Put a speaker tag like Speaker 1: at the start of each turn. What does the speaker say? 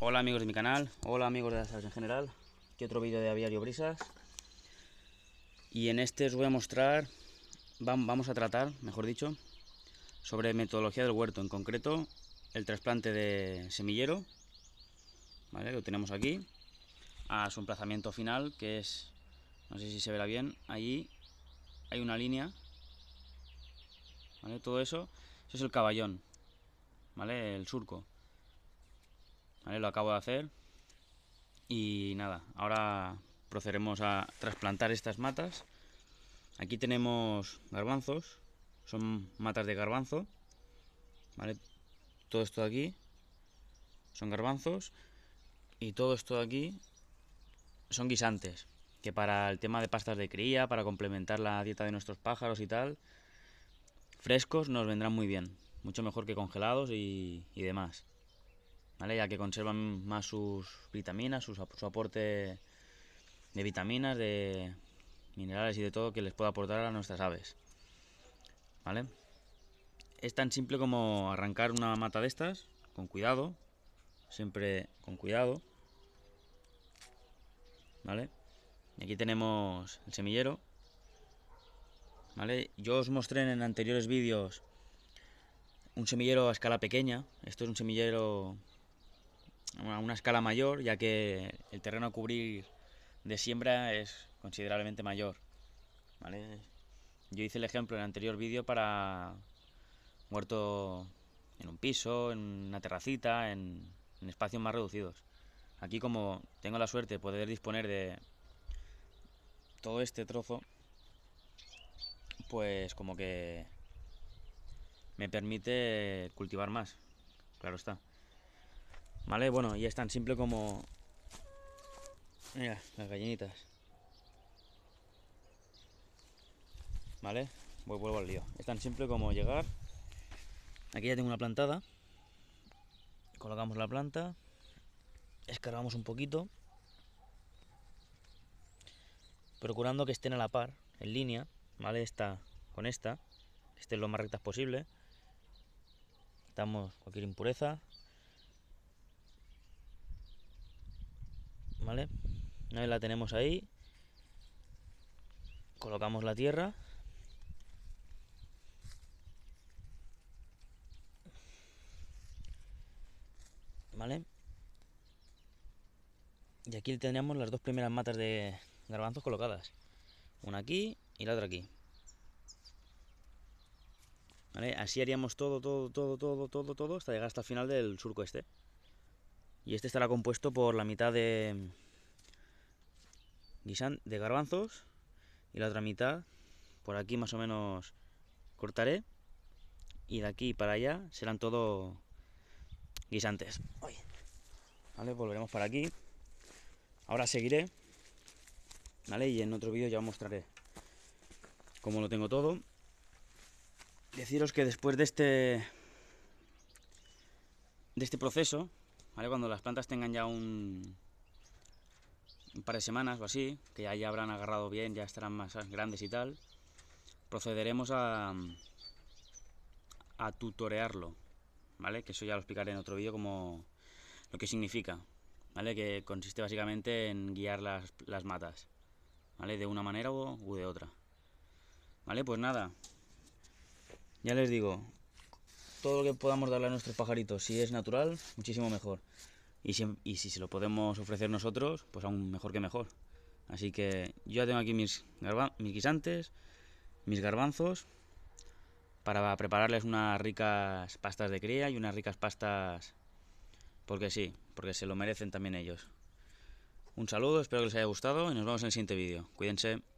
Speaker 1: Hola amigos de mi canal, hola amigos de las aves en general, aquí otro vídeo de Aviario Brisas y en este os voy a mostrar, vamos a tratar, mejor dicho, sobre metodología del huerto, en concreto el trasplante de semillero, ¿vale? lo tenemos aquí, a su emplazamiento final que es, no sé si se verá bien, allí hay una línea, ¿vale? todo eso, eso es el caballón, ¿vale? el surco. Lo acabo de hacer. Y nada, ahora procederemos a trasplantar estas matas. Aquí tenemos garbanzos. Son matas de garbanzo. Todo esto de aquí son garbanzos. Y todo esto de aquí son guisantes. Que para el tema de pastas de cría, para complementar la dieta de nuestros pájaros y tal, frescos nos vendrán muy bien. Mucho mejor que congelados y demás ya que conservan más sus vitaminas, su aporte de vitaminas, de minerales y de todo que les pueda aportar a nuestras aves. ¿Vale? Es tan simple como arrancar una mata de estas, con cuidado, siempre con cuidado. ¿Vale? Y aquí tenemos el semillero. Yo os mostré en anteriores vídeos un semillero a escala pequeña. Esto es un semillero a una escala mayor, ya que el terreno a cubrir de siembra es considerablemente mayor. Yo hice el ejemplo en el anterior vídeo para muerto en un piso, en una terracita, en espacios más reducidos. Aquí como tengo la suerte de poder disponer de todo este trozo, pues como que me permite cultivar más, claro está. ¿Vale? Bueno, y es tan simple como... Mira, las gallinitas. ¿Vale? Pues vuelvo al lío. Es tan simple como llegar. Aquí ya tengo una plantada. Colocamos la planta. Escarbamos un poquito. Procurando que estén a la par, en línea, ¿vale? Esta con esta. Que estén lo más rectas posible. Quitamos cualquier impureza. ¿vale? Una la tenemos ahí, colocamos la tierra. ¿Vale? Y aquí tenemos las dos primeras matas de garbanzos colocadas. Una aquí y la otra aquí. ¿Vale? Así haríamos todo, todo, todo, todo, todo, todo hasta llegar hasta el final del surco este. Y este estará compuesto por la mitad de de garbanzos y la otra mitad por aquí más o menos cortaré y de aquí para allá serán todo guisantes. Vale, volveremos para aquí. Ahora seguiré. ¿Vale? Y en otro vídeo ya os mostraré cómo lo tengo todo. Deciros que después de este de este proceso cuando las plantas tengan ya un, un par de semanas o así, que ya, ya habrán agarrado bien, ya estarán más grandes y tal, procederemos a, a tutorearlo, ¿vale? Que eso ya lo explicaré en otro vídeo como lo que significa, ¿vale? Que consiste básicamente en guiar las, matas, ¿vale? De una manera u de otra. ¿Vale? Pues nada, ya les digo, todo lo que podamos darle a nuestros pajaritos, si es natural, muchísimo mejor. Y si, y si se lo podemos ofrecer nosotros, pues aún mejor que mejor. Así que yo ya tengo aquí mis, mis guisantes, mis garbanzos, para prepararles unas ricas pastas de cría y unas ricas pastas porque sí, porque se lo merecen también ellos. Un saludo, espero que les haya gustado y nos vemos en el siguiente vídeo. Cuídense.